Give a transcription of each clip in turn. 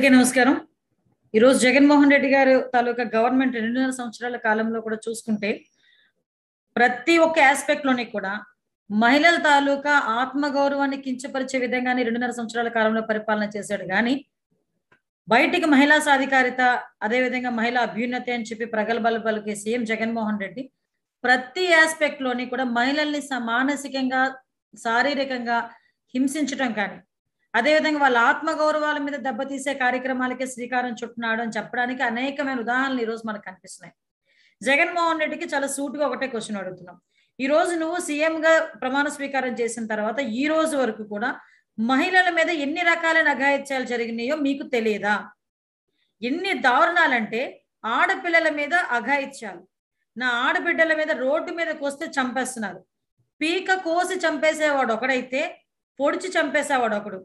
అందరికీ నమస్కారం ఈరోజు జగన్మోహన్ రెడ్డి గారు తాలూకా గవర్నమెంట్ రెండున్నర సంవత్సరాల కాలంలో కూడా చూసుకుంటే ప్రతి ఒక్క ఆస్పెక్ట్ లోని కూడా మహిళల తాలూకా ఆత్మగౌరవాన్ని కించపరిచే విధంగానే రెండున్నర సంవత్సరాల కాలంలో పరిపాలన చేశాడు కానీ బయటికి మహిళా సాధికారిత అదేవిధంగా మహిళా అభ్యున్నతి అని చెప్పి ప్రగల్భాలు పలికే సీఎం జగన్మోహన్ రెడ్డి ప్రతి ఆస్పెక్ట్ లోని కూడా మహిళల్ని మానసికంగా శారీరకంగా హింసించడం కానీ అదేవిధంగా వాళ్ళ ఆత్మగౌరవాల మీద దెబ్బతీసే కార్యక్రమాలకే శ్రీకారం చుట్టున్నాడు అని చెప్పడానికి అనేకమైన ఉదాహరణలు ఈరోజు మనకు కనిపిస్తున్నాయి జగన్మోహన్ రెడ్డికి చాలా సూటుగా ఒకటే క్వశ్చన్ అడుగుతున్నాం ఈ రోజు నువ్వు సీఎంగా ప్రమాణ స్వీకారం చేసిన తర్వాత ఈ రోజు వరకు కూడా మహిళల మీద ఎన్ని రకాలైన అఘాయిత్యాలు జరిగినాయో మీకు తెలియదా ఎన్ని దారుణాలంటే ఆడపిల్లల మీద అఘాయిత్యాలు నా ఆడబిడ్డల మీద రోడ్డు మీదకి వస్తే చంపేస్తున్నారు పీక కోసి చంపేసేవాడు ఒకడైతే పొడిచి చంపేసేవాడు ఒకడు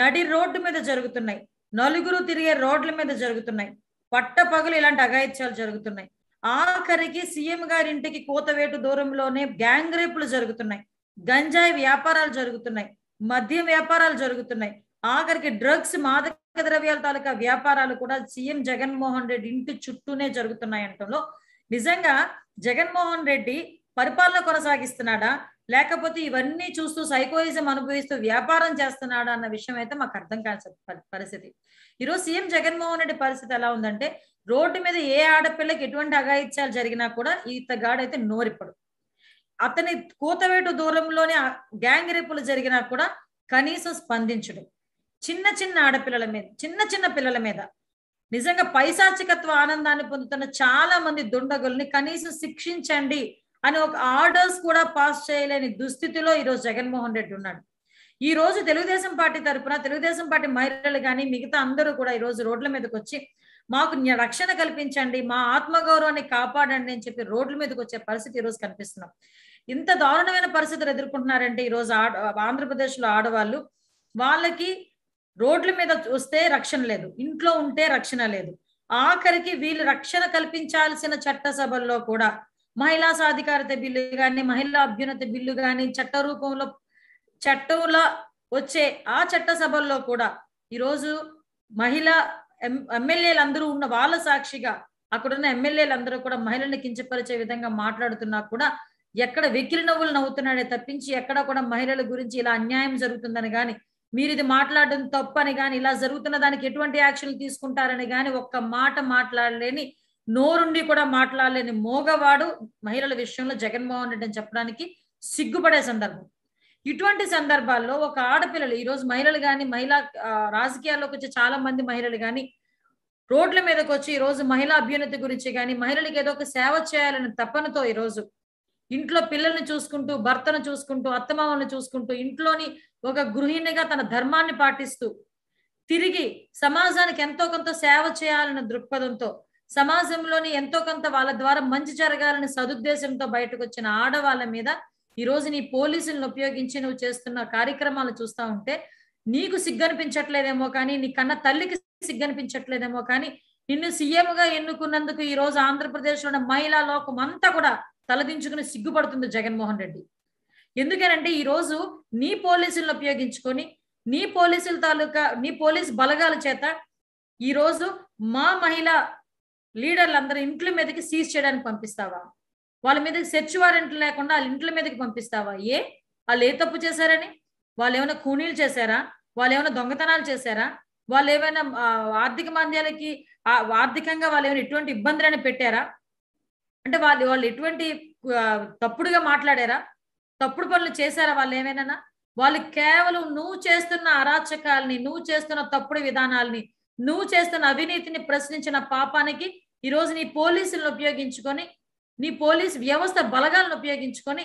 నడి రోడ్డు మీద జరుగుతున్నాయి నలుగురు తిరిగే రోడ్ల మీద జరుగుతున్నాయి పట్ట పగులు ఇలాంటి అఘాయిత్యాలు జరుగుతున్నాయి ఆఖరికి సీఎం గారి ఇంటికి కోతవేటు దూరంలోనే గ్యాంగ్ రేపులు జరుగుతున్నాయి గంజాయి వ్యాపారాలు జరుగుతున్నాయి మద్యం వ్యాపారాలు జరుగుతున్నాయి ఆఖరికి డ్రగ్స్ మాదక ద్రవ్యాల తాలూకా వ్యాపారాలు కూడా సీఎం జగన్మోహన్ రెడ్డి ఇంటి చుట్టూనే జరుగుతున్నాయి అంటే నిజంగా జగన్మోహన్ రెడ్డి పరిపాలన కొనసాగిస్తున్నాడా లేకపోతే ఇవన్నీ చూస్తూ సైకోయిజం అనుభవిస్తూ వ్యాపారం చేస్తున్నాడు అన్న విషయం అయితే మాకు అర్థం కాని పరిస్థితి ఈరోజు సీఎం జగన్మోహన్ రెడ్డి పరిస్థితి ఎలా ఉందంటే రోడ్డు మీద ఏ ఆడపిల్లకి ఎటువంటి అఘాయిత్యాలు జరిగినా కూడా గాడైతే నోరిప్పడు అతని కూతవేటు దూరంలోనే గ్యాంగ్ రేపులు జరిగినా కూడా కనీసం స్పందించడం చిన్న చిన్న ఆడపిల్లల మీద చిన్న చిన్న పిల్లల మీద నిజంగా పైశాచికత్వ ఆనందాన్ని పొందుతున్న చాలా మంది దుండగుల్ని కనీసం శిక్షించండి అని ఒక ఆర్డర్స్ కూడా పాస్ చేయలేని దుస్థితిలో ఈరోజు జగన్మోహన్ రెడ్డి ఉన్నాడు ఈ రోజు తెలుగుదేశం పార్టీ తరఫున తెలుగుదేశం పార్టీ మహిళలు కానీ మిగతా అందరూ కూడా ఈ రోజు రోడ్ల మీదకి వచ్చి మాకు రక్షణ కల్పించండి మా ఆత్మగౌరవాన్ని కాపాడండి అని చెప్పి రోడ్ల మీదకి వచ్చే పరిస్థితి ఈరోజు కనిపిస్తున్నాం ఇంత దారుణమైన పరిస్థితులు ఎదుర్కొంటున్నారంటే ఈరోజు ఆడ ఆంధ్రప్రదేశ్లో ఆడవాళ్ళు వాళ్ళకి రోడ్ల మీద వస్తే రక్షణ లేదు ఇంట్లో ఉంటే రక్షణ లేదు ఆఖరికి వీళ్ళు రక్షణ కల్పించాల్సిన చట్టసభల్లో కూడా మహిళా సాధికారత బిల్లు కానీ మహిళా అభ్యున్నత బిల్లు కానీ చట్ట రూపంలో చట్టంలో వచ్చే ఆ చట్ట సభల్లో కూడా ఈరోజు మహిళ ఎమ్మెల్యేలు అందరూ ఉన్న వాళ్ళ సాక్షిగా అక్కడున్న ఎమ్మెల్యేలు అందరూ కూడా మహిళల్ని కించపరిచే విధంగా మాట్లాడుతున్నా కూడా ఎక్కడ వెకిలి నవ్వులు నవ్వుతున్నాడే తప్పించి ఎక్కడ కూడా మహిళల గురించి ఇలా అన్యాయం జరుగుతుందని కానీ మీరు ఇది మాట్లాడడం తప్పని కానీ ఇలా జరుగుతున్న దానికి ఎటువంటి యాక్షన్లు తీసుకుంటారని కానీ ఒక్క మాట మాట్లాడలేని నోరుండి కూడా మాట్లాడలేని మోగవాడు మహిళల విషయంలో జగన్మోహన్ రెడ్డి అని చెప్పడానికి సిగ్గుపడే సందర్భం ఇటువంటి సందర్భాల్లో ఒక ఆడపిల్లలు ఈరోజు మహిళలు కానీ మహిళా రాజకీయాల్లోకి వచ్చే చాలా మంది మహిళలు కానీ రోడ్ల మీదకి వచ్చి ఈరోజు మహిళా అభ్యున్నతి గురించి కానీ మహిళలకి ఏదో ఒక సేవ చేయాలనే తపనతో ఈరోజు ఇంట్లో పిల్లల్ని చూసుకుంటూ భర్తను చూసుకుంటూ అత్తమామల్ని చూసుకుంటూ ఇంట్లోని ఒక గృహిణిగా తన ధర్మాన్ని పాటిస్తూ తిరిగి సమాజానికి ఎంతో కొంత సేవ చేయాలన్న దృక్పథంతో సమాజంలోని ఎంతో కొంత వాళ్ళ ద్వారా మంచి జరగాలని సదుద్దేశంతో బయటకు వచ్చిన ఆడవాళ్ళ మీద ఈ రోజు నీ పోలీసులను ఉపయోగించి నువ్వు చేస్తున్న కార్యక్రమాలు చూస్తూ ఉంటే నీకు సిగ్గనిపించట్లేదేమో కానీ నీ కన్న తల్లికి సిగ్గనిపించట్లేదేమో కానీ నిన్ను సీఎంగా ఎన్నుకున్నందుకు ఈ రోజు ఆంధ్రప్రదేశ్ ఉన్న మహిళా లోకం అంతా కూడా తలదించుకుని సిగ్గుపడుతుంది జగన్మోహన్ రెడ్డి ఎందుకనంటే ఈ రోజు నీ పోలీసులను ఉపయోగించుకొని నీ పోలీసుల తాలూకా నీ పోలీస్ బలగాల చేత ఈ రోజు మా మహిళా లీడర్లందరూ ఇంట్ల మీదకి సీజ్ చేయడానికి పంపిస్తావా వాళ్ళ మీదకి సెర్చ్ వారెంట్ లేకుండా వాళ్ళ ఇంట్ల మీదకి పంపిస్తావా ఏ వాళ్ళు ఏ తప్పు చేశారని వాళ్ళు ఏమైనా కూనీలు చేశారా వాళ్ళు ఏమైనా దొంగతనాలు చేశారా వాళ్ళు ఏమైనా ఆర్థిక మాంద్యాలకి ఆర్థికంగా వాళ్ళు ఏమైనా ఎటువంటి ఇబ్బందులని పెట్టారా అంటే వాళ్ళు వాళ్ళు ఎటువంటి తప్పుడుగా మాట్లాడారా తప్పుడు పనులు చేశారా వాళ్ళు ఏమైనా వాళ్ళు కేవలం నువ్వు చేస్తున్న అరాచకాలని నువ్వు చేస్తున్న తప్పుడు విధానాలని నువ్వు చేస్తున్న అవినీతిని ప్రశ్నించిన పాపానికి ఈరోజు నీ పోలీసులను ఉపయోగించుకొని నీ పోలీస్ వ్యవస్థ బలగాలను ఉపయోగించుకొని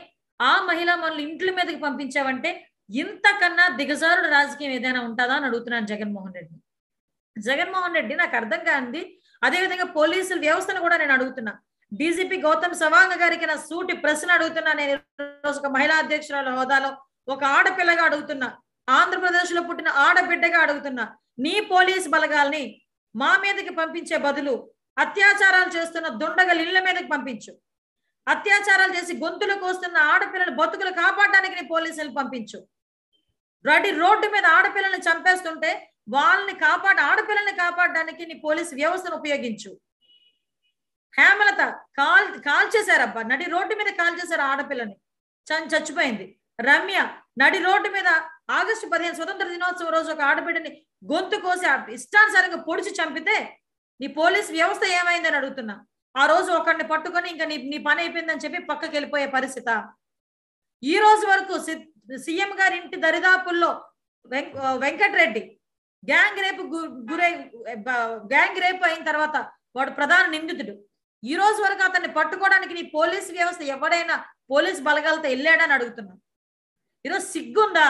ఆ మహిళా మనల్ని ఇంట్ల మీదకి పంపించావంటే ఇంతకన్నా దిగజారుడు రాజకీయం ఏదైనా ఉంటుందా అని అడుగుతున్నాను జగన్మోహన్ రెడ్డి జగన్మోహన్ రెడ్డి నాకు అర్థం కానిది అదేవిధంగా పోలీసుల వ్యవస్థను కూడా నేను అడుగుతున్నా డీజీపీ గౌతమ్ సవాంగ్ గారికి నా సూటి ప్రశ్న అడుగుతున్నా నేను ఒక మహిళా అధ్యక్షురాల హోదాలో ఒక ఆడపిల్లగా అడుగుతున్నా ఆంధ్రప్రదేశ్ లో పుట్టిన ఆడబిడ్డగా అడుగుతున్నా నీ పోలీస్ బలగాల్ని మా మీదకి పంపించే బదులు అత్యాచారాలు చేస్తున్న దుండగలు ఇళ్ల మీదకి పంపించు అత్యాచారాలు చేసి గొంతులు కోస్తున్న ఆడపిల్లలు బతుకులు కాపాడడానికి నీ పోలీసులు పంపించు రెడీ రోడ్డు మీద ఆడపిల్లల్ని చంపేస్తుంటే వాళ్ళని కాపాడ ఆడపిల్లల్ని కాపాడడానికి నీ పోలీసు వ్యవస్థను ఉపయోగించు హేమలత కాల్ కాల్ చేశారబ్బా నడి రోడ్డు మీద కాల్ చేశారు ఆడపిల్లని చచ్చిపోయింది రమ్య నడి రోడ్డు మీద ఆగస్టు పదిహేను స్వతంత్ర దినోత్సవం రోజు ఒక ఆడబిడ్డని గొంతు కోసి ఇష్టానుసారంగా పొడిచి చంపితే నీ పోలీస్ వ్యవస్థ ఏమైందని అడుగుతున్నా ఆ రోజు ఒకరిని పట్టుకొని ఇంకా నీ నీ పని అయిపోయిందని చెప్పి పక్కకి వెళ్ళిపోయే పరిస్థితి ఈ రోజు వరకు సిఎం గారి ఇంటి దరిదాపుల్లో వెంకటరెడ్డి గ్యాంగ్ రేపు గురై గ్యాంగ్ రేపు అయిన తర్వాత వాడు ప్రధాన నిందితుడు ఈ రోజు వరకు అతన్ని పట్టుకోవడానికి నీ పోలీస్ వ్యవస్థ ఎవడైనా పోలీస్ బలగాలతో వెళ్ళాడని అడుగుతున్నా ఈరోజు సిగ్గుందా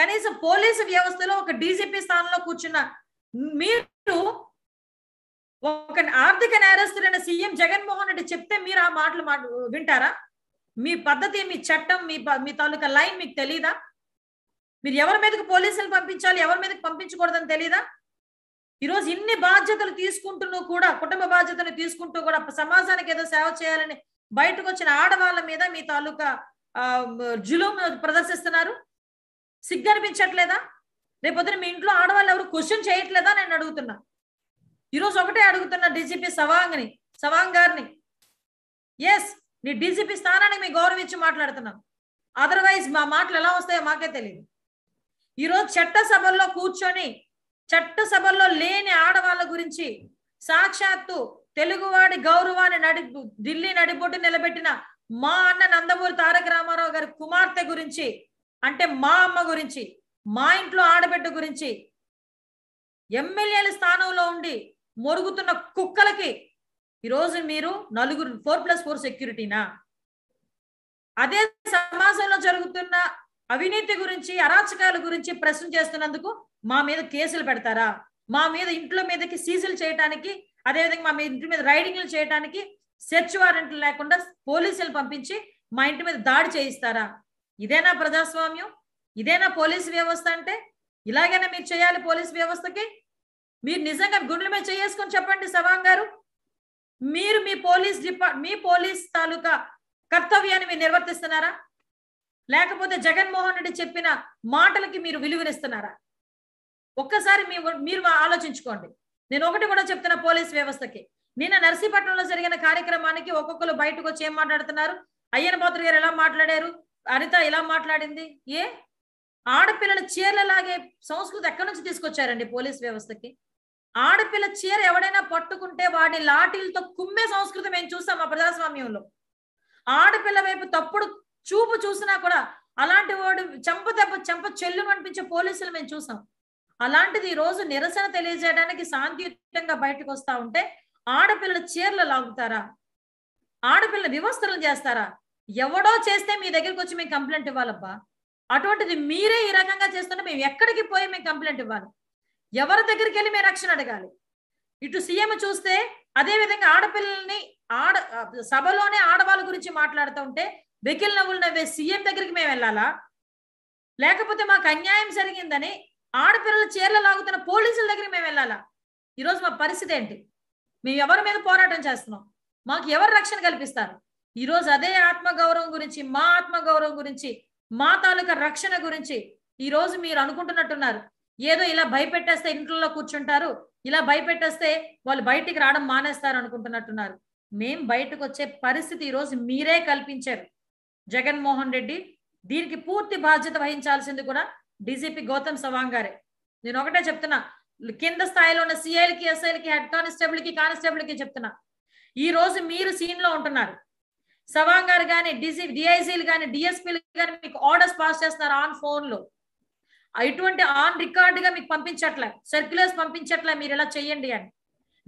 కనీసం పోలీసు వ్యవస్థలో ఒక డీజీపీ స్థానంలో కూర్చున్న మీరు ఒక ఆర్థిక నేరస్తుడైన సీఎం జగన్మోహన్ రెడ్డి చెప్తే మీరు ఆ మాటలు మాట వింటారా మీ పద్ధతి మీ చట్టం మీ మీ తాలూకా లైన్ మీకు తెలీదా మీరు ఎవరి మీదకి పోలీసులు పంపించాలి ఎవరి మీదకి పంపించకూడదని తెలీదా ఈరోజు ఇన్ని బాధ్యతలు తీసుకుంటూ కూడా కుటుంబ బాధ్యతలు తీసుకుంటూ కూడా సమాజానికి ఏదో సేవ చేయాలని బయటకు వచ్చిన ఆడవాళ్ళ మీద మీ తాలూకా జులుం ప్రదర్శిస్తున్నారు సిగ్గనిపించట్లేదా రేపొద్దున మీ ఇంట్లో ఆడవాళ్ళు ఎవరు క్వశ్చన్ చేయట్లేదా నేను అడుగుతున్నా ఈరోజు ఒకటే అడుగుతున్న డీజీపీ సవాంగ్ని సవాంగ్ గారిని ఎస్ నీ డీజీపీ స్థానానికి మీ గౌరవం ఇచ్చి మాట్లాడుతున్నాం అదర్వైజ్ మా మాటలు ఎలా వస్తాయో మాకే తెలియదు ఈరోజు చట్టసభల్లో కూర్చొని చట్టసభల్లో లేని ఆడవాళ్ళ గురించి సాక్షాత్తు తెలుగువాడి గౌరవాన్ని నడి ఢిల్లీ నడిబొట్టు నిలబెట్టిన మా అన్న నందమూరి తారక రామారావు గారి కుమార్తె గురించి అంటే మా అమ్మ గురించి మా ఇంట్లో ఆడబిడ్డ గురించి ఎమ్మెల్యేల స్థానంలో ఉండి మొరుగుతున్న కుక్కలకి ఈరోజు మీరు నలుగురు ఫోర్ ప్లస్ ఫోర్ సెక్యూరిటీనా అదే సమాజంలో జరుగుతున్న అవినీతి గురించి అరాచకాల గురించి ప్రశ్న చేస్తున్నందుకు మా మీద కేసులు పెడతారా మా మీద ఇంట్లో మీదకి సీజులు చేయటానికి అదేవిధంగా మా ఇంటి మీద రైడింగ్లు చేయటానికి సెర్చ్ వారెంట్లు లేకుండా పోలీసులు పంపించి మా ఇంటి మీద దాడి చేయిస్తారా ఇదేనా ప్రజాస్వామ్యం ఇదేనా పోలీసు వ్యవస్థ అంటే ఇలాగైనా మీరు చేయాలి పోలీసు వ్యవస్థకి మీరు నిజంగా గుండెల మీద చేసుకొని చెప్పండి సవాంగ్ గారు మీరు మీ పోలీస్ డిపార్ట్ మీ పోలీస్ తాలూకా కర్తవ్యాన్ని మీరు నిర్వర్తిస్తున్నారా లేకపోతే జగన్మోహన్ రెడ్డి చెప్పిన మాటలకి మీరు విలువనిస్తున్నారా ఒక్కసారి మీ మీరు ఆలోచించుకోండి నేను ఒకటి కూడా చెప్తున్నా పోలీస్ వ్యవస్థకి నిన్న నర్సీపట్నంలో జరిగిన కార్యక్రమానికి ఒక్కొక్కరు బయటకు వచ్చి ఏం మాట్లాడుతున్నారు అయ్యన పాత్ర గారు ఎలా మాట్లాడారు అనిత ఎలా మాట్లాడింది ఏ ఆడపిల్లల చీరలలాగే సంస్కృతి ఎక్కడి నుంచి తీసుకొచ్చారండి పోలీస్ వ్యవస్థకి ఆడపిల్ల చీర ఎవడైనా పట్టుకుంటే వాడి లాఠీలతో కుమ్మే సంస్కృతి మేము చూసాం మా ప్రజాస్వామ్యంలో ఆడపిల్ల వైపు తప్పుడు చూపు చూసినా కూడా అలాంటి వాడు చెంప దెబ్బ చెంప చెల్లు అనిపించే పోలీసులు మేము చూసాం అలాంటిది ఈ రోజు నిరసన తెలియజేయడానికి శాంతియుతంగా బయటకు వస్తా ఉంటే ఆడపిల్ల చీరలు లాగుతారా ఆడపిల్ల వివస్థలు చేస్తారా ఎవడో చేస్తే మీ దగ్గరికి వచ్చి మేము కంప్లైంట్ ఇవ్వాలబ్బా అటువంటిది మీరే ఈ రకంగా చేస్తుంటే మేము ఎక్కడికి పోయి మేము కంప్లైంట్ ఇవ్వాలి ఎవరి దగ్గరికి వెళ్ళి మేము రక్షణ అడగాలి ఇటు సీఎం చూస్తే అదే విధంగా ఆడపిల్లల్ని ఆడ సభలోనే ఆడవాళ్ళ గురించి మాట్లాడుతూ ఉంటే వెకిల్ నవ్వులు నవ్వే సీఎం దగ్గరికి మేము వెళ్ళాలా లేకపోతే మాకు అన్యాయం జరిగిందని ఆడపిల్లల చీరలు లాగుతున్న పోలీసుల దగ్గరికి మేము వెళ్ళాలా ఈరోజు మా పరిస్థితి ఏంటి మేము ఎవరి మీద పోరాటం చేస్తున్నాం మాకు ఎవరు రక్షణ కల్పిస్తారు ఈరోజు అదే ఆత్మగౌరవం గురించి మా ఆత్మగౌరవం గురించి మా తాలూకా రక్షణ గురించి ఈరోజు మీరు అనుకుంటున్నట్టున్నారు ఏదో ఇలా భయపెట్టేస్తే ఇంట్లో కూర్చుంటారు ఇలా భయపెట్టేస్తే వాళ్ళు బయటికి రావడం మానేస్తారు అనుకుంటున్నట్టున్నారు మేం బయటకు వచ్చే పరిస్థితి ఈరోజు మీరే కల్పించారు జగన్మోహన్ రెడ్డి దీనికి పూర్తి బాధ్యత వహించాల్సింది కూడా డీజీపీ గౌతమ్ సవాంగ్ గారే నేను ఒకటే చెప్తున్నా కింద స్థాయిలో ఉన్న సిఐలకి ఎస్ఐలకి హెడ్ కానిస్టేబుల్ కి కానిస్టేబుల్ కి చెప్తున్నా ఈ రోజు మీరు సీన్ లో ఉంటున్నారు సవాంగ్ గారు కానీ డిజీ డిఐజీలు కానీ డిఎస్పీలు కానీ మీకు ఆర్డర్స్ పాస్ చేస్తున్నారు ఆన్ ఫోన్ లో అటువంటి ఆన్ గా మీకు పంపించట్లే సర్క్యులర్స్ పంపించట్లే మీరు ఎలా చేయండి అని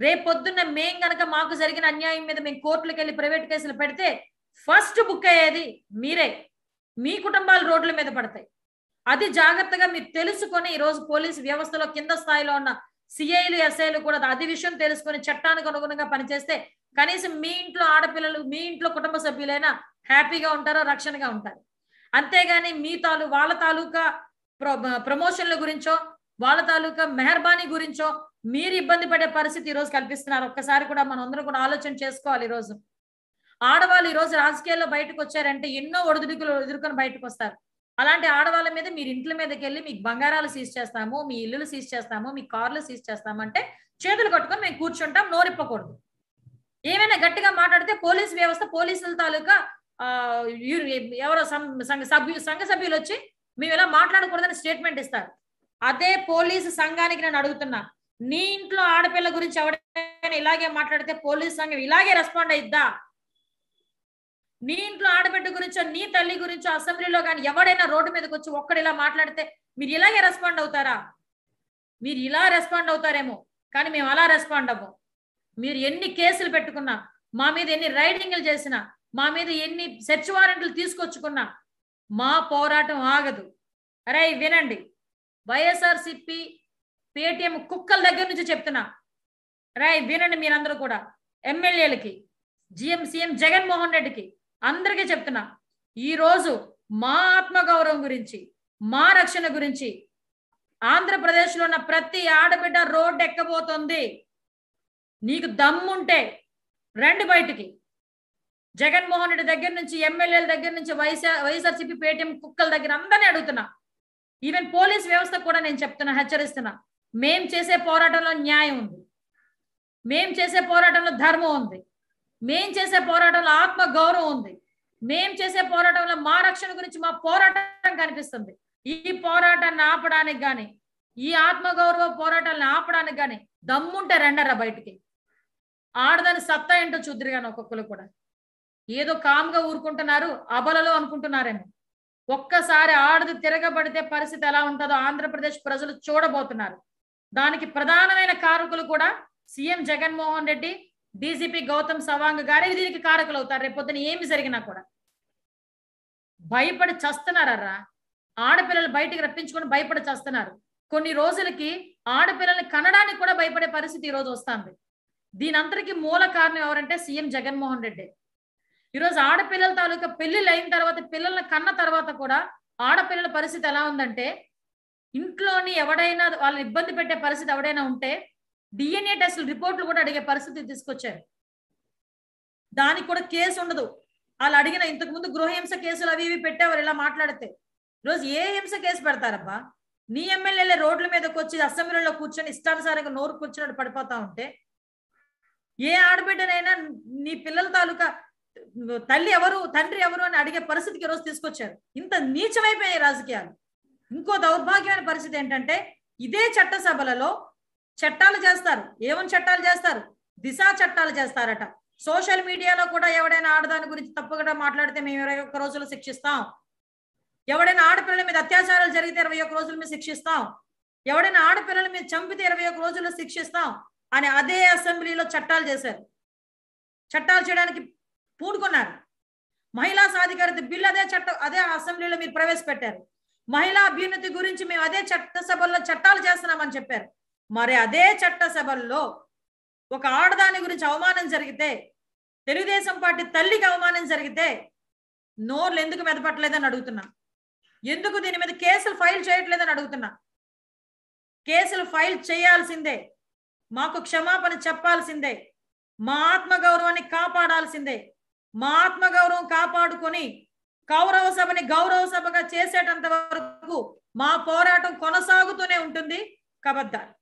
రేపు పొద్దున్న మేం గనక మాకు జరిగిన అన్యాయం మీద మేము కోర్టులకు వెళ్ళి ప్రైవేట్ కేసులు పెడితే ఫస్ట్ బుక్ అయ్యేది మీరే మీ కుటుంబాలు రోడ్ల మీద పడతాయి అది జాగ్రత్తగా మీరు తెలుసుకొని రోజు పోలీసు వ్యవస్థలో కింద స్థాయిలో ఉన్న సిఐలు ఎస్ఐలు కూడా అది విషయం తెలుసుకొని చట్టానికి అనుగుణంగా పనిచేస్తే కనీసం మీ ఇంట్లో ఆడపిల్లలు మీ ఇంట్లో కుటుంబ సభ్యులైనా హ్యాపీగా ఉంటారో రక్షణగా ఉంటారు అంతేగాని మీ తాలూ వాళ్ళ తాలూకా ప్రమోషన్ల గురించో వాళ్ళ తాలూకా మెహర్బానీ గురించో మీరు ఇబ్బంది పడే పరిస్థితి ఈరోజు కల్పిస్తున్నారు ఒక్కసారి కూడా మనం అందరం కూడా ఆలోచన చేసుకోవాలి ఈరోజు ఆడవాళ్ళు ఈరోజు రాజకీయాల్లో బయటకు వచ్చారంటే ఎన్నో ఒడిదుడుకులు ఎదుర్కొని బయటకు వస్తారు అలాంటి ఆడవాళ్ళ మీద మీరు ఇంట్ల మీదకి వెళ్ళి మీకు బంగారాలు సీజ్ చేస్తాము మీ ఇల్లులు సీజ్ చేస్తాము మీ కార్లు సీజ్ చేస్తాము అంటే చేతులు కట్టుకొని మేము కూర్చుంటాం నోరిప్పకూడదు ఏమైనా గట్టిగా మాట్లాడితే పోలీస్ వ్యవస్థ పోలీసుల తాలూకా ఎవరో సంఘ సభ్యులు సంఘ సభ్యులు వచ్చి మేము ఇలా మాట్లాడకూడదని స్టేట్మెంట్ ఇస్తారు అదే పోలీసు సంఘానికి నేను అడుగుతున్నా నీ ఇంట్లో ఆడపిల్ల గురించి ఎవరైనా ఇలాగే మాట్లాడితే పోలీసు సంఘం ఇలాగే రెస్పాండ్ అయిద్దా నీ ఇంట్లో ఆడబిడ్డ గురించో నీ తల్లి గురించో అసెంబ్లీలో కానీ ఎవడైనా రోడ్డు మీదకి వచ్చి ఒక్కడు ఇలా మాట్లాడితే మీరు ఇలాగే రెస్పాండ్ అవుతారా మీరు ఇలా రెస్పాండ్ అవుతారేమో కానీ మేము అలా రెస్పాండ్ అవ్వం మీరు ఎన్ని కేసులు పెట్టుకున్నా మా మీద ఎన్ని రైడింగ్లు చేసినా మా మీద ఎన్ని సెర్చ్ వారెంట్లు తీసుకొచ్చుకున్నా మా పోరాటం ఆగదు అరే వినండి వైఎస్ఆర్సిపి పేటిఎం కుక్కల దగ్గర నుంచి చెప్తున్నా రాయ్ వినండి మీరందరూ కూడా ఎమ్మెల్యేలకి జిఎం సీఎం జగన్మోహన్ రెడ్డికి అందరికీ చెప్తున్నా ఈరోజు మా ఆత్మగౌరవం గురించి మా రక్షణ గురించి ఆంధ్రప్రదేశ్లో ఉన్న ప్రతి ఆడబిడ్డ రోడ్డు ఎక్కబోతోంది నీకు దమ్ముంటే రండి బయటికి జగన్మోహన్ రెడ్డి దగ్గర నుంచి ఎమ్మెల్యేల దగ్గర నుంచి వైసీ వైఎస్ఆర్సీపీ పేటీఎం కుక్కల దగ్గర అందరినీ అడుగుతున్నా ఈవెన్ పోలీస్ వ్యవస్థ కూడా నేను చెప్తున్నా హెచ్చరిస్తున్నా మేం చేసే పోరాటంలో న్యాయం ఉంది మేం చేసే పోరాటంలో ధర్మం ఉంది మేం చేసే పోరాటంలో ఆత్మ గౌరవం ఉంది మేం చేసే పోరాటంలో మా రక్షణ గురించి మా పోరాటం కనిపిస్తుంది ఈ పోరాటాన్ని ఆపడానికి కానీ ఈ ఆత్మగౌరవ పోరాటాలను ఆపడానికి కానీ దమ్ముంటే రెండరా బయటికి ఆడదాని సత్తా ఏంటో చూద్దరు కానీ ఒక్కొక్కరు కూడా ఏదో కామ్గా ఊరుకుంటున్నారు అబలలో అనుకుంటున్నారేమో ఒక్కసారి ఆడది తిరగబడితే పరిస్థితి ఎలా ఉంటుందో ఆంధ్రప్రదేశ్ ప్రజలు చూడబోతున్నారు దానికి ప్రధానమైన కారకులు కూడా సీఎం జగన్మోహన్ రెడ్డి డీజీపీ గౌతమ్ సవాంగ్ గారే దీనికి కారకులు అవుతారు రేపొద్దున ఏమి జరిగినా కూడా భయపడి చస్తున్నారా ఆడపిల్లలు బయటికి రప్పించుకొని భయపడి చస్తున్నారు కొన్ని రోజులకి ఆడపిల్లల్ని కనడానికి కూడా భయపడే పరిస్థితి ఈ రోజు వస్తుంది దీని మూల కారణం ఎవరంటే సీఎం జగన్మోహన్ రెడ్డి ఈరోజు ఆడపిల్లల తాలూకా పెళ్లిళ్ళు అయిన తర్వాత పిల్లల్ని కన్న తర్వాత కూడా ఆడపిల్లల పరిస్థితి ఎలా ఉందంటే ఇంట్లోని ఎవడైనా వాళ్ళని ఇబ్బంది పెట్టే పరిస్థితి ఎవడైనా ఉంటే డిఎన్ఏ టెస్ట్ రిపోర్ట్లు కూడా అడిగే పరిస్థితి తీసుకొచ్చారు దానికి కూడా కేసు ఉండదు వాళ్ళు అడిగిన ఇంతకుముందు గృహహింస కేసులు అవి ఇవి పెట్టేవారు ఇలా మాట్లాడితే రోజు ఏ హింస కేసు పెడతారబ్బా నీ ఎమ్మెల్యేలే రోడ్ల మీదకి వచ్చి అసెంబ్లీలో కూర్చొని ఇష్టానుసారంగా నోరు కూర్చున్నట్టు పడిపోతా ఉంటే ఏ ఆడబిడ్డనైనా నీ పిల్లల తాలూకా తల్లి ఎవరు తండ్రి ఎవరు అని అడిగే పరిస్థితికి ఈరోజు తీసుకొచ్చారు ఇంత నీచమైపోయాయి రాజకీయాలు ఇంకో దౌర్భాగ్యమైన పరిస్థితి ఏంటంటే ఇదే చట్టసభలలో చట్టాలు చేస్తారు ఏమని చట్టాలు చేస్తారు దిశా చట్టాలు చేస్తారట సోషల్ మీడియాలో కూడా ఎవడైనా ఆడదాని గురించి తప్పకుండా మాట్లాడితే మేము ఇరవై ఒక్క రోజులు శిక్షిస్తాం ఎవడైనా ఆడపిల్లల మీద అత్యాచారాలు జరిగితే ఇరవై ఒక్క రోజులు మీద శిక్షిస్తాం ఎవడైనా ఆడపిల్లల మీద చంపితే ఇరవై ఒక్క రోజుల్లో శిక్షిస్తాం అని అదే అసెంబ్లీలో చట్టాలు చేశారు చట్టాలు చేయడానికి పూనుకున్నారు మహిళా సాధికారత బిల్లు అదే చట్ట అదే అసెంబ్లీలో మీరు ప్రవేశపెట్టారు మహిళా అభ్యున్నతి గురించి మేము అదే చట్టసభల్లో చట్టాలు చేస్తున్నామని చెప్పారు మరి అదే చట్టసభల్లో ఒక ఆడదాని గురించి అవమానం జరిగితే తెలుగుదేశం పార్టీ తల్లికి అవమానం జరిగితే నోర్లు ఎందుకు మెదపట్లేదని అడుగుతున్నా ఎందుకు దీని మీద కేసులు ఫైల్ చేయట్లేదని అడుగుతున్నా కేసులు ఫైల్ చేయాల్సిందే మాకు క్షమాపణ చెప్పాల్సిందే మా ఆత్మగౌరవాన్ని కాపాడాల్సిందే మా గౌరవం కాపాడుకొని కౌరవ సభని గౌరవ సభగా చేసేటంత వరకు మా పోరాటం కొనసాగుతూనే ఉంటుంది కబద్దారు